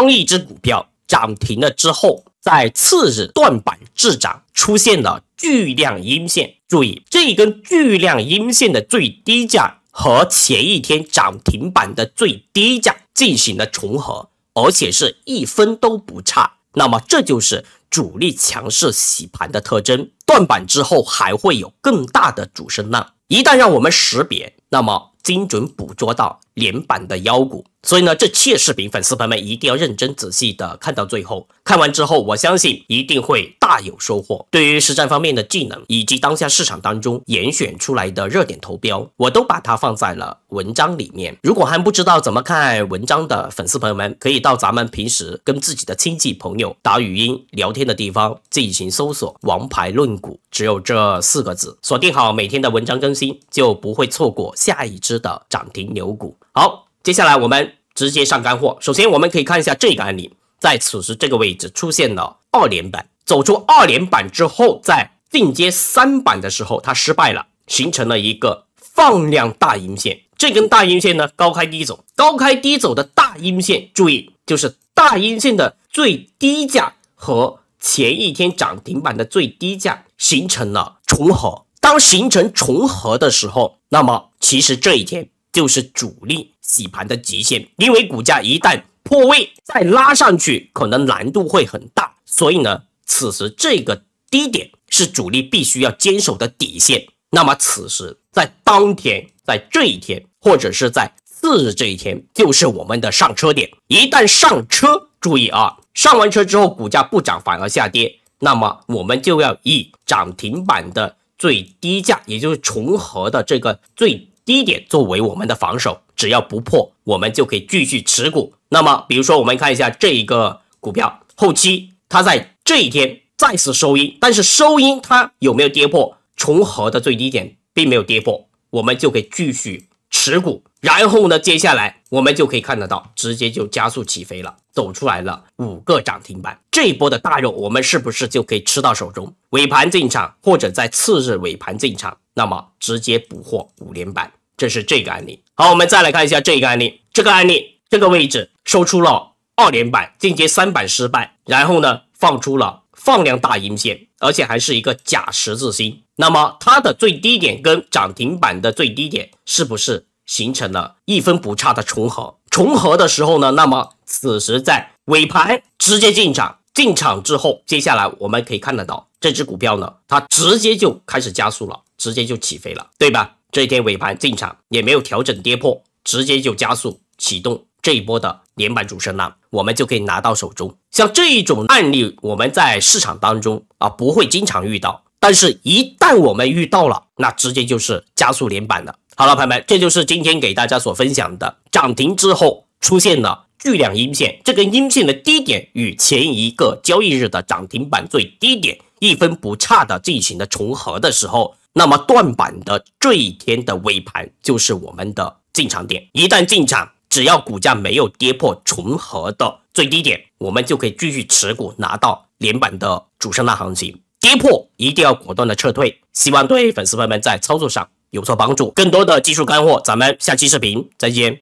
当一只股票涨停了之后，在次日断板滞涨，出现了巨量阴线。注意，这一根巨量阴线的最低价和前一天涨停板的最低价进行了重合，而且是一分都不差。那么，这就是主力强势洗盘的特征。断板之后还会有更大的主升浪，一旦让我们识别，那么精准捕捉到。连板的妖股，所以呢，这切视频粉丝朋友们一定要认真仔细的看到最后。看完之后，我相信一定会大有收获。对于实战方面的技能，以及当下市场当中严选出来的热点投标，我都把它放在了文章里面。如果还不知道怎么看文章的粉丝朋友们，可以到咱们平时跟自己的亲戚朋友打语音聊天的地方进行搜索“王牌论股”，只有这四个字，锁定好每天的文章更新，就不会错过下一只的涨停牛股。好，接下来我们直接上干货。首先，我们可以看一下这个案例，在此时这个位置出现了二连板，走出二连板之后，在进阶三板的时候，它失败了，形成了一个放量大阴线。这根大阴线呢，高开低走，高开低走的大阴线，注意，就是大阴线的最低价和前一天涨停板的最低价形成了重合。当形成重合的时候，那么其实这一天。就是主力洗盘的极限，因为股价一旦破位再拉上去，可能难度会很大。所以呢，此时这个低点是主力必须要坚守的底线。那么此时在当天，在这一天，或者是在次日这一天，就是我们的上车点。一旦上车，注意啊，上完车之后股价不涨反而下跌，那么我们就要以涨停板的最低价，也就是重合的这个最。低点作为我们的防守，只要不破，我们就可以继续持股。那么，比如说我们看一下这一个股票，后期它在这一天再次收阴，但是收阴它有没有跌破重合的最低点，并没有跌破，我们就可以继续持股。然后呢，接下来我们就可以看得到，直接就加速起飞了，走出来了五个涨停板。这一波的大肉，我们是不是就可以吃到手中？尾盘进场，或者在次日尾盘进场，那么直接捕获五连板。这是这个案例。好，我们再来看一下这个案例。这个案例，这个位置收出了二连板，进阶三板失败，然后呢放出了放量大阴线，而且还是一个假十字星。那么它的最低点跟涨停板的最低点是不是形成了一分不差的重合？重合的时候呢，那么此时在尾盘直接进场，进场之后，接下来我们可以看得到这只股票呢，它直接就开始加速了，直接就起飞了，对吧？这天尾盘进场，也没有调整跌破，直接就加速启动这一波的连板主升浪，我们就可以拿到手中。像这一种案例，我们在市场当中啊不会经常遇到，但是，一旦我们遇到了，那直接就是加速连板的。好了，朋友们，这就是今天给大家所分享的，涨停之后出现了巨量阴线，这根阴线的低点与前一个交易日的涨停板最低点一分不差的进行了重合的时候。那么断板的这一天的尾盘就是我们的进场点，一旦进场，只要股价没有跌破重合的最低点，我们就可以继续持股拿到连板的主升浪行情。跌破一定要果断的撤退。希望对粉丝朋友们在操作上有所帮助。更多的技术干货，咱们下期视频再见。